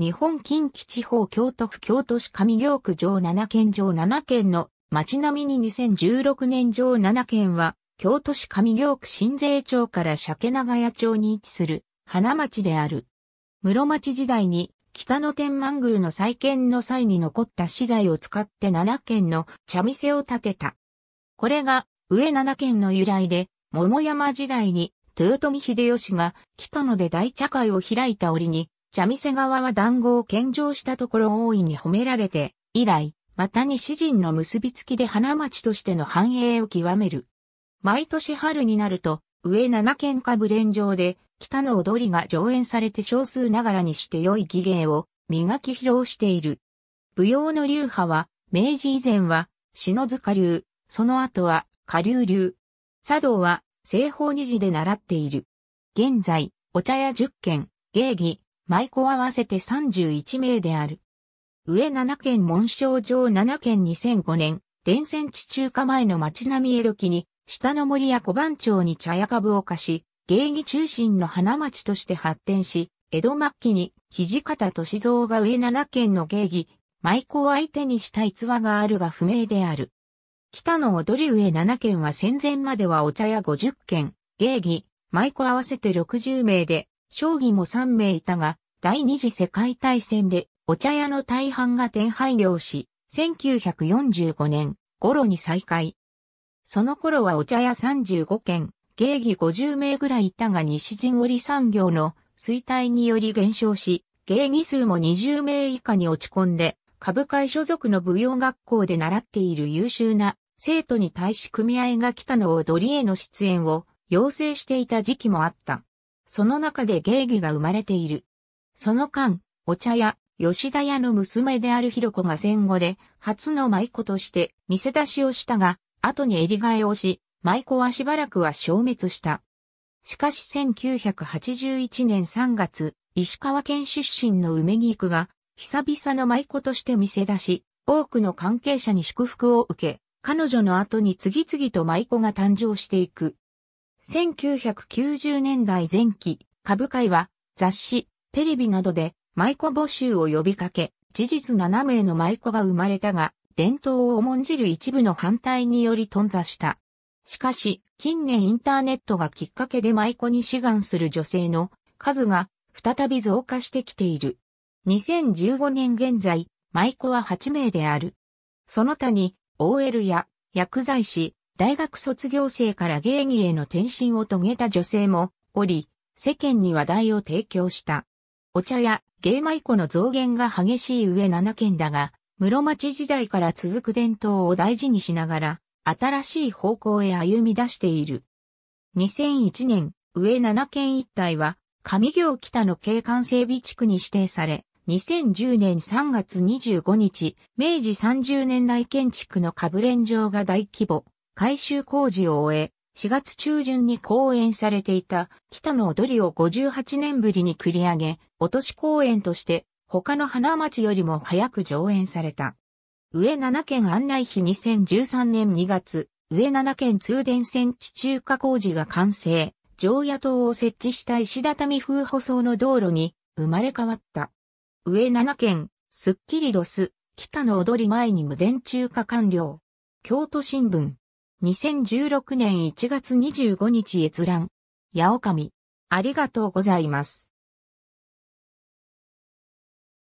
日本近畿地方京都府京都市上京区上7県上7県の町並みに2016年上7県は、京都市上京区新税町から鮭長屋町に位置する花町である。室町時代に北野天満宮の再建の際に残った資材を使って7軒の茶店を建てた。これが上7軒の由来で、桃山時代に豊臣秀吉が北野で大茶会を開いた折に茶店側は団子を献上したところ大いに褒められて、以来、またに詩人の結びつきで花町としての繁栄を極める。毎年春になると、上7県下部連城で、北の踊りが上演されて少数ながらにして良い技芸を磨き披露している。舞踊の流派は、明治以前は、篠塚流、その後は、下流流。茶道は、西方二次で習っている。現在、お茶屋十軒、芸儀、舞子合わせて31名である。上7県紋章上7県2005年、伝染地中華前の町並み江戸期に、下の森や小番町に茶屋株を貸し、芸妓中心の花町として発展し、江戸末期に土方歳三が上7県の芸妓、舞妓を相手にした逸話があるが不明である。北の踊り上7県は戦前まではお茶屋50軒、芸妓、舞妓合わせて60名で、将棋も3名いたが、第二次世界大戦でお茶屋の大半が天廃業し、1945年頃に再開。その頃はお茶屋35軒、芸妓50名ぐらいいたが西陣織産業の衰退により減少し、芸妓数も20名以下に落ち込んで、株会所属の舞踊学校で習っている優秀な生徒に対し組合が来たのを踊りへの出演を要請していた時期もあった。その中で芸妓が生まれている。その間、お茶屋、吉田屋の娘であるひろこが戦後で、初の舞妓として見せ出しをしたが、後に襟替えをし、舞妓はしばらくは消滅した。しかし1981年3月、石川県出身の梅木育が、久々の舞妓として見せ出し、多くの関係者に祝福を受け、彼女の後に次々と舞妓が誕生していく。1990年代前期、株会は雑誌、テレビなどで舞妓募集を呼びかけ、事実7名の舞妓が生まれたが、伝統を重んじる一部の反対により頓挫した。しかし、近年インターネットがきっかけで舞妓に志願する女性の数が再び増加してきている。2015年現在、舞妓は8名である。その他に、OL や薬剤師、大学卒業生から芸人への転身を遂げた女性もおり、世間に話題を提供した。お茶や芸舞妓の増減が激しい上7県だが、室町時代から続く伝統を大事にしながら、新しい方向へ歩み出している。2001年、上7県一帯は、上行北の景観整備地区に指定され、2010年3月25日、明治30年代建築の株連城が大規模改修工事を終え、4月中旬に公演されていた北の踊りを58年ぶりに繰り上げ、落とし公演として他の花町よりも早く上演された。上7県案内費2013年2月、上7県通電線地中化工事が完成、常夜灯を設置した石畳風舗装の道路に生まれ変わった。上7県、スッキリロス、北の踊り前に無電中化完了。京都新聞。2016年1月25日閲覧。八おありがとうございます。